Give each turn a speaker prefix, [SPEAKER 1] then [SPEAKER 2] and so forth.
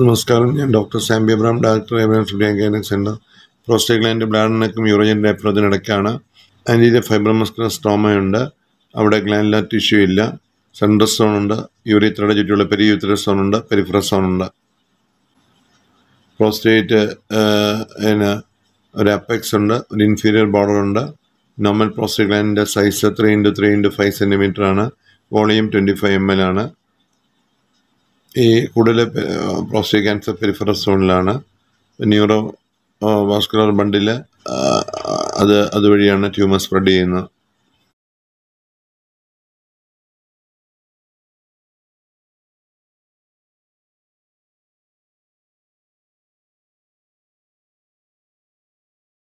[SPEAKER 1] നമസ്കാരം
[SPEAKER 2] ഞാൻ doctor Sam Abraham director Abraham gynaec centre prostate gland ബ്ലാഡിനക്കും യൂറോജൻ്റെ അപ്രോജിനടക്കാണ് ആൻറ്റീരിയ ഫൈബ്രോമസ്കുലർ സ്ട്രോമയുണ്ട് അവിടെ ഗ്ലാൻഡുലാർ ടിഷ്യൂ ഇല്ല സെൻട്രൽ സോൺ ഉണ്ട് യൂറിത്രയുടെ പെരി യൂത്ര സോൺ ഉണ്ട് പെരിഫ്ര സോൺ ഉണ്ട് പ്രോസ്റ്റേറ്റ് പിന്നെ ഒരു അപ്പെക്സ് ഉണ്ട് ഒരു ഇൻഫീരിയർ ബോർഡർ ഉണ്ട് normal prostate size three into three into five centimetre ആണ് volume twenty five M L ആണ് ഈ കൂടുതൽ പ്രോസ്റ്റേ ക്യാൻസർ പെരിഫറൽ സോണിലാണ് ന്യൂറോ വാസ്കുലർ ബണ്ടിൽ അത്
[SPEAKER 3] അതുവഴിയാണ് ട്യൂമർ സ്പ്രെഡ് ചെയ്യുന്നത്